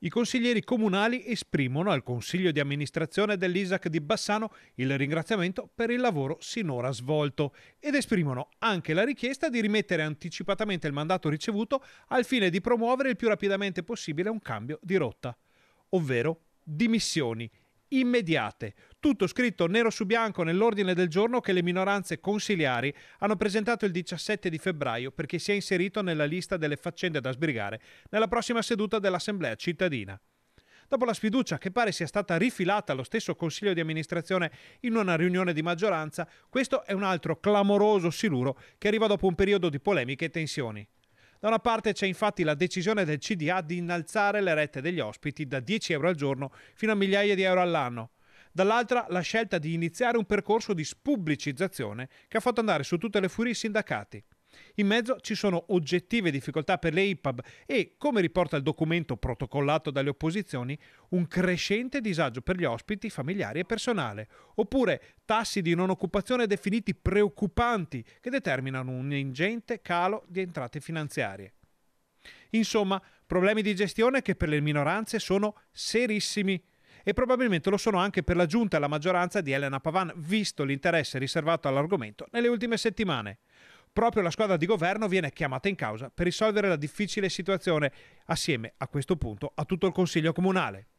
I consiglieri comunali esprimono al Consiglio di amministrazione dell'ISAC di Bassano il ringraziamento per il lavoro sinora svolto ed esprimono anche la richiesta di rimettere anticipatamente il mandato ricevuto al fine di promuovere il più rapidamente possibile un cambio di rotta, ovvero dimissioni immediate. Tutto scritto nero su bianco nell'ordine del giorno che le minoranze consiliari hanno presentato il 17 di febbraio perché sia inserito nella lista delle faccende da sbrigare nella prossima seduta dell'Assemblea cittadina. Dopo la sfiducia che pare sia stata rifilata allo stesso Consiglio di amministrazione in una riunione di maggioranza, questo è un altro clamoroso siluro che arriva dopo un periodo di polemiche e tensioni. Da una parte c'è infatti la decisione del CDA di innalzare le rette degli ospiti da 10 euro al giorno fino a migliaia di euro all'anno. Dall'altra la scelta di iniziare un percorso di spubblicizzazione che ha fatto andare su tutte le furie i sindacati. In mezzo ci sono oggettive difficoltà per le IPAB e, come riporta il documento protocollato dalle opposizioni, un crescente disagio per gli ospiti, familiari e personale, oppure tassi di non occupazione definiti preoccupanti che determinano un ingente calo di entrate finanziarie. Insomma, problemi di gestione che per le minoranze sono serissimi e probabilmente lo sono anche per la giunta e la maggioranza di Elena Pavan, visto l'interesse riservato all'argomento nelle ultime settimane proprio la squadra di governo viene chiamata in causa per risolvere la difficile situazione, assieme a questo punto a tutto il Consiglio Comunale.